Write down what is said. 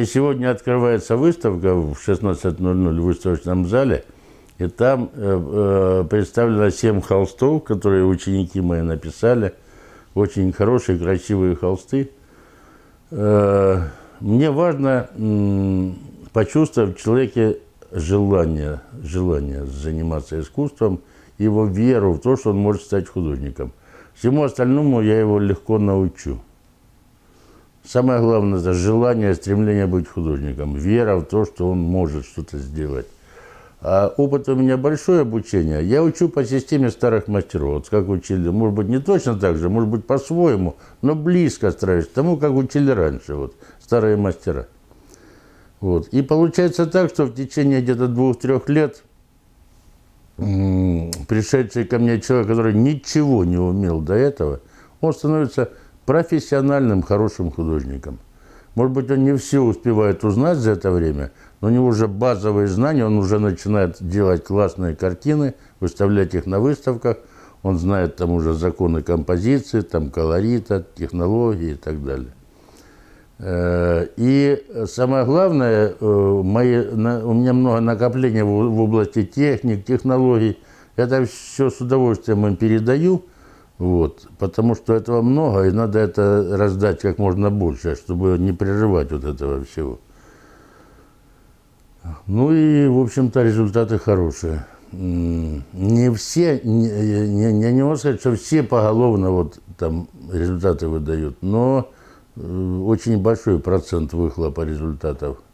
И сегодня открывается выставка в 16.00 в выставочном зале, и там э, э представлено 7 холстов, которые ученики мои написали. Очень хорошие, красивые холсты. Э, мне важно э, почувствовать в человеке желание, желание заниматься искусством, его веру в то, что он может стать художником. Всему остальному я его легко научу. Самое главное – это желание, стремление быть художником, вера в то, что он может что-то сделать. А опыт у меня большое обучение. Я учу по системе старых мастеров. Вот как учили, может быть, не точно так же, может быть, по-своему, но близко стараюсь к тому, как учили раньше, вот, старые мастера. Вот. И получается так, что в течение где-то двух-трех лет пришедший ко мне человек, который ничего не умел до этого, он становится профессиональным, хорошим художником. Может быть, он не все успевает узнать за это время, но у него уже базовые знания, он уже начинает делать классные картины, выставлять их на выставках, он знает там уже законы композиции, там колорита, технологии и так далее. Э, и самое главное, э, мои, у меня много накоплений в области техник, технологий. Это все с удовольствием им передаю – вот. Потому что этого много, и надо это раздать как можно больше, чтобы не прерывать вот этого всего. Ну и, в общем-то, результаты хорошие. Не все, не, не, не, не могу сказать, что все поголовно вот там результаты выдают, но э, очень большой процент выхлопа результатов –